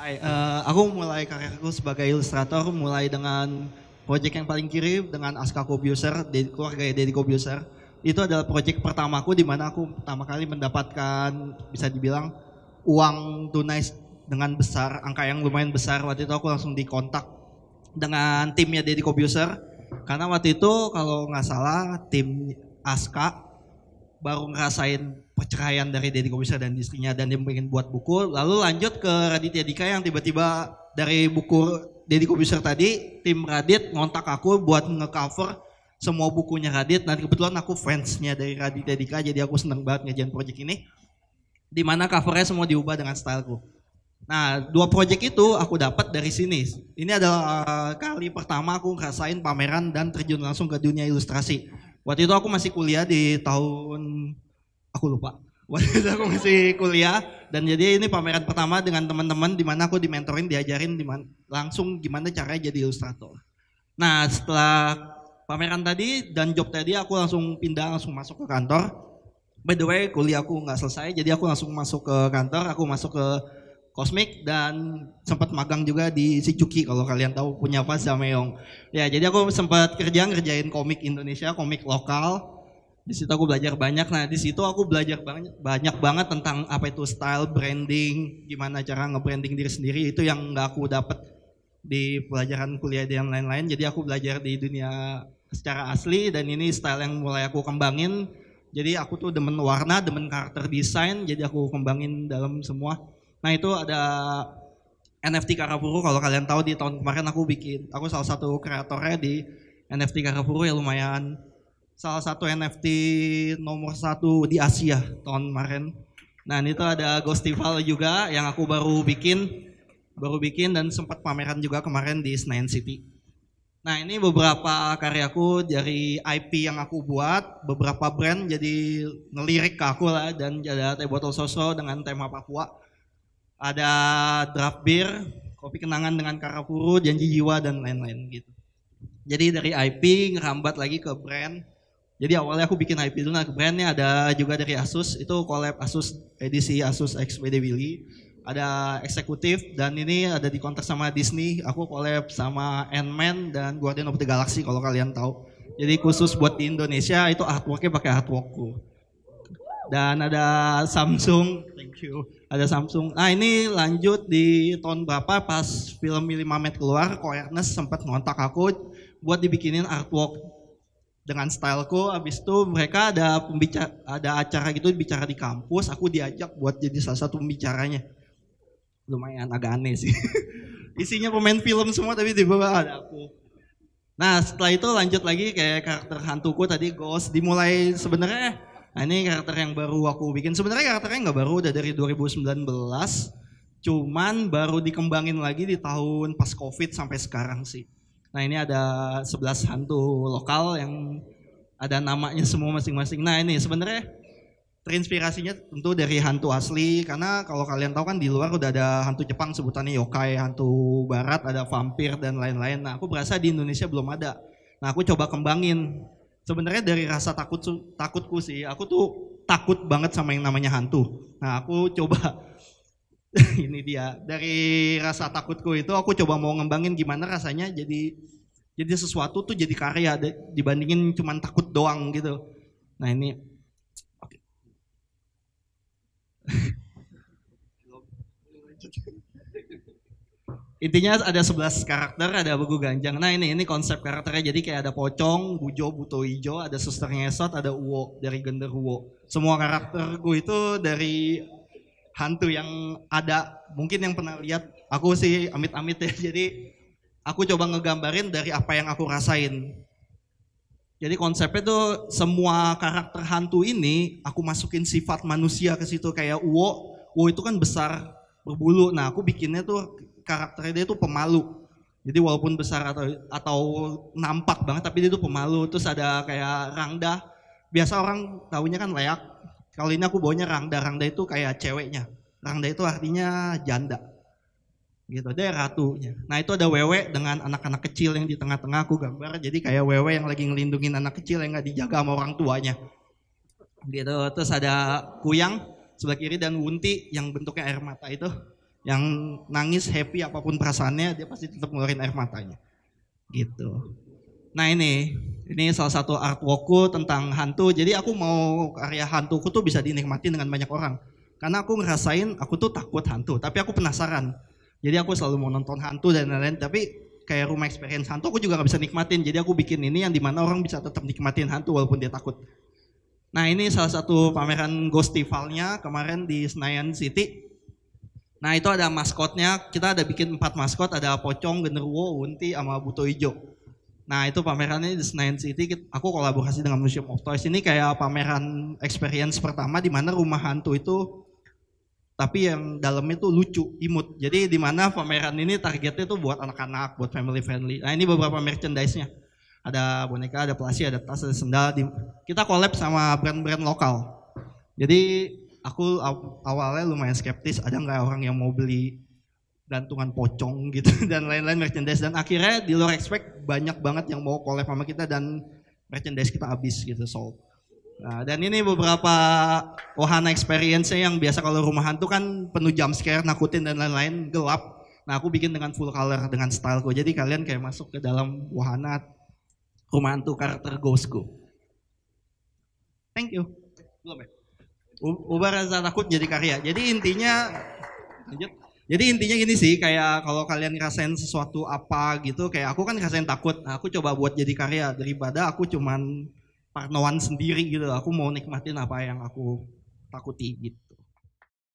Hai, uh, aku mulai karirku sebagai ilustrator mulai dengan proyek yang paling kiri dengan Aska Kobuser, keluarga ya, Deddy Kobuser. Itu adalah proyek pertamaku di mana aku pertama kali mendapatkan bisa dibilang uang tunai dengan besar, angka yang lumayan besar. Waktu itu aku langsung dikontak dengan timnya Deddy Kobuser karena waktu itu kalau nggak salah tim Aska baru ngerasain perceraian dari Deddy Komisar dan istrinya dan dia pengen buat buku lalu lanjut ke Raditya Dika yang tiba-tiba dari buku Deddy Komisar tadi tim Radit ngontak aku buat ngecover semua bukunya Radit dan kebetulan aku fansnya dari Raditya Dika jadi aku seneng banget ngejalan project ini dimana covernya semua diubah dengan styleku nah dua project itu aku dapat dari sini ini adalah eh, kali pertama aku ngerasain pameran dan terjun langsung ke dunia ilustrasi Waktu itu aku masih kuliah di tahun aku lupa. Waktu itu aku masih kuliah dan jadi ini pameran pertama dengan teman-teman di mana aku dimentorin, diajarin langsung gimana caranya jadi ilustrator. Nah, setelah pameran tadi dan job tadi aku langsung pindah langsung masuk ke kantor. By the way, kuliah aku nggak selesai, jadi aku langsung masuk ke kantor, aku masuk ke Cosmic dan sempat magang juga di Si Cuki kalau kalian tahu punya Pas Yong. Ya, jadi aku sempat kerja ngerjain komik Indonesia, komik lokal. Di situ aku belajar banyak. Nah, di situ aku belajar banyak, banyak banget tentang apa itu style, branding, gimana cara nge-branding diri sendiri. Itu yang nggak aku dapat di pelajaran kuliah dan lain-lain. Jadi aku belajar di dunia secara asli dan ini style yang mulai aku kembangin. Jadi aku tuh demen warna, demen karakter desain, jadi aku kembangin dalam semua Nah itu ada NFT Karapuru kalau kalian tahu di tahun kemarin aku bikin aku salah satu kreatornya di NFT Karapuru ya lumayan salah satu NFT nomor satu di Asia tahun kemarin. Nah itu ada Ghostival juga yang aku baru bikin baru bikin dan sempat pameran juga kemarin di Senayan City. Nah ini beberapa karyaku dari IP yang aku buat, beberapa brand jadi ngelirik ke aku lah dan ada Teh Botol Soso dengan tema Papua ada draft beer, kopi kenangan dengan Karakuru, janji jiwa dan lain-lain gitu. Jadi dari IP ngerambat lagi ke brand. Jadi awalnya aku bikin IP dulu, nah ke brandnya ada juga dari Asus, itu collab Asus edisi Asus XBD Willy. Ada eksekutif dan ini ada di kontak sama Disney, aku collab sama Ant-Man dan Guardian of the Galaxy kalau kalian tahu. Jadi khusus buat di Indonesia itu artworknya pakai artworkku dan ada Samsung. Thank you. Ada Samsung. Nah ini lanjut di tahun berapa pas film Milimamet keluar, Ko Ernest sempat ngontak aku buat dibikinin artwork dengan styleku. Abis itu mereka ada pembicara, ada acara gitu bicara di kampus. Aku diajak buat jadi salah satu pembicaranya. Lumayan agak aneh sih. Isinya pemain film semua tapi di bawah ada aku. Nah setelah itu lanjut lagi kayak karakter hantuku tadi Ghost dimulai sebenarnya Nah, ini karakter yang baru aku bikin. Sebenarnya karakternya nggak baru, udah dari 2019. Cuman baru dikembangin lagi di tahun pas COVID sampai sekarang sih. Nah ini ada 11 hantu lokal yang ada namanya semua masing-masing. Nah ini sebenarnya terinspirasinya tentu dari hantu asli karena kalau kalian tahu kan di luar udah ada hantu Jepang sebutannya yokai, hantu barat, ada vampir dan lain-lain. Nah aku berasa di Indonesia belum ada. Nah aku coba kembangin sebenarnya dari rasa takut takutku sih, aku tuh takut banget sama yang namanya hantu. Nah, aku coba ini dia dari rasa takutku itu aku coba mau ngembangin gimana rasanya jadi jadi sesuatu tuh jadi karya dibandingin cuman takut doang gitu. Nah, ini Okay. Intinya ada 11 karakter, ada buku ganjang. Nah ini ini konsep karakternya. Jadi kayak ada pocong, bujo, buto hijau ada suster ngesot, ada uwo dari gender uwo Semua karakter gue itu dari hantu yang ada. Mungkin yang pernah lihat, aku sih amit-amit ya. Jadi aku coba ngegambarin dari apa yang aku rasain. Jadi konsepnya tuh semua karakter hantu ini aku masukin sifat manusia ke situ kayak uwo. Uwo itu kan besar berbulu. Nah aku bikinnya tuh karakternya dia tuh pemalu. Jadi walaupun besar atau atau nampak banget tapi dia itu pemalu. Terus ada kayak Rangda. Biasa orang tahunya kan leak. Kali ini aku bawanya Rangda. Rangda itu kayak ceweknya. Rangda itu artinya janda. Gitu, dia ratunya. Nah itu ada Wewe dengan anak-anak kecil yang di tengah-tengah aku gambar. Jadi kayak Wewe yang lagi ngelindungin anak kecil yang gak dijaga sama orang tuanya. Gitu, terus ada Kuyang sebelah kiri dan Wunti yang bentuknya air mata itu yang nangis happy apapun perasaannya dia pasti tetap ngeluarin air matanya. Gitu. Nah ini, ini salah satu artworkku tentang hantu. Jadi aku mau karya hantuku tuh bisa dinikmati dengan banyak orang. Karena aku ngerasain aku tuh takut hantu, tapi aku penasaran. Jadi aku selalu mau nonton hantu dan lain-lain, tapi kayak rumah experience hantu aku juga gak bisa nikmatin. Jadi aku bikin ini yang dimana orang bisa tetap nikmatin hantu walaupun dia takut. Nah ini salah satu pameran Ghostivalnya kemarin di Senayan City. Nah itu ada maskotnya, kita ada bikin empat maskot, ada pocong, genderuwo, unti, sama buto ijo. Nah itu pamerannya di Senayan City, aku kolaborasi dengan Museum of Toys. Ini kayak pameran experience pertama di mana rumah hantu itu tapi yang dalamnya itu lucu, imut. Jadi di mana pameran ini targetnya itu buat anak-anak, buat family friendly. Nah ini beberapa merchandise-nya. Ada boneka, ada plastik ada tas, ada sendal. Kita collab sama brand-brand lokal. Jadi aku awalnya lumayan skeptis ada nggak orang yang mau beli gantungan pocong gitu dan lain-lain merchandise dan akhirnya di luar expect banyak banget yang mau collab sama kita dan merchandise kita habis gitu sold. Nah, dan ini beberapa wahana experience yang biasa kalau rumah hantu kan penuh jump scare, nakutin dan lain-lain, gelap. Nah, aku bikin dengan full color dengan style styleku. Jadi kalian kayak masuk ke dalam wahana rumah hantu karakter ghostku. Thank you. Belum ya? ubah rasa takut jadi karya jadi intinya lanjut jadi intinya gini sih kayak kalau kalian ngerasain sesuatu apa gitu kayak aku kan ngerasain takut nah, aku coba buat jadi karya daripada aku cuman parnoan sendiri gitu aku mau nikmatin apa yang aku takuti gitu